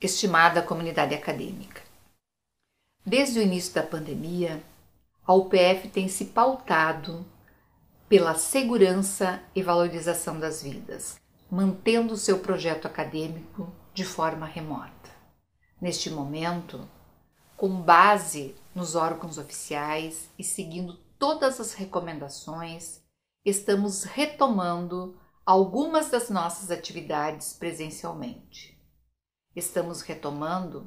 Estimada comunidade acadêmica, desde o início da pandemia, a UPF tem se pautado pela segurança e valorização das vidas, mantendo seu projeto acadêmico de forma remota. Neste momento, com base nos órgãos oficiais e seguindo todas as recomendações, estamos retomando algumas das nossas atividades presencialmente estamos retomando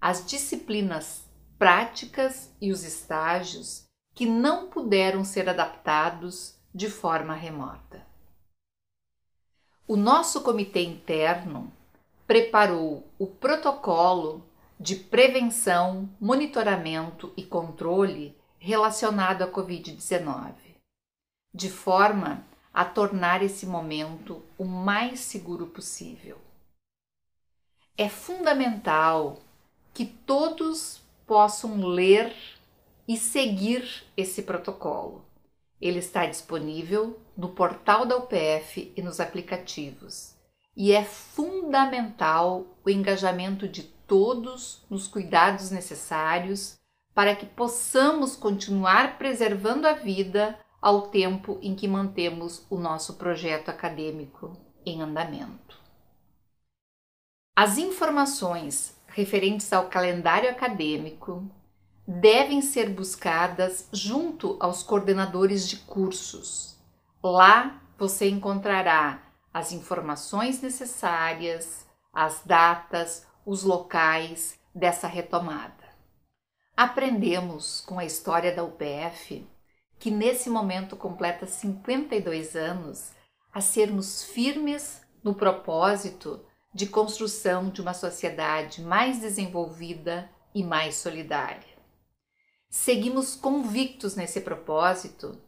as disciplinas práticas e os estágios que não puderam ser adaptados de forma remota. O nosso comitê interno preparou o protocolo de prevenção, monitoramento e controle relacionado à Covid-19, de forma a tornar esse momento o mais seguro possível. É fundamental que todos possam ler e seguir esse protocolo. Ele está disponível no portal da UPF e nos aplicativos. E é fundamental o engajamento de todos nos cuidados necessários para que possamos continuar preservando a vida ao tempo em que mantemos o nosso projeto acadêmico em andamento. As informações referentes ao calendário acadêmico devem ser buscadas junto aos coordenadores de cursos. Lá você encontrará as informações necessárias, as datas, os locais dessa retomada. Aprendemos com a história da UPF, que nesse momento completa 52 anos, a sermos firmes no propósito de construção de uma sociedade mais desenvolvida e mais solidária. Seguimos convictos nesse propósito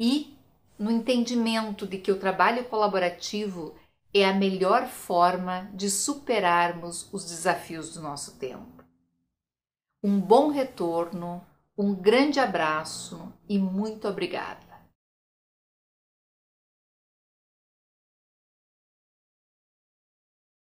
e no entendimento de que o trabalho colaborativo é a melhor forma de superarmos os desafios do nosso tempo. Um bom retorno, um grande abraço e muito obrigada.